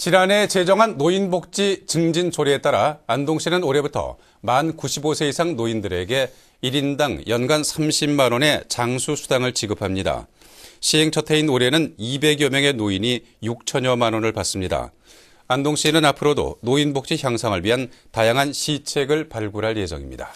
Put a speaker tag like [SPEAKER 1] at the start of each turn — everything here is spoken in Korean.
[SPEAKER 1] 지난해 제정한 노인복지 증진 조례에 따라 안동시는 올해부터 만 95세 이상 노인들에게 1인당 연간 30만 원의 장수 수당을 지급합니다. 시행 첫 해인 올해는 200여 명의 노인이 6천여만 원을 받습니다. 안동시는 앞으로도 노인복지 향상을 위한 다양한 시책을 발굴할 예정입니다.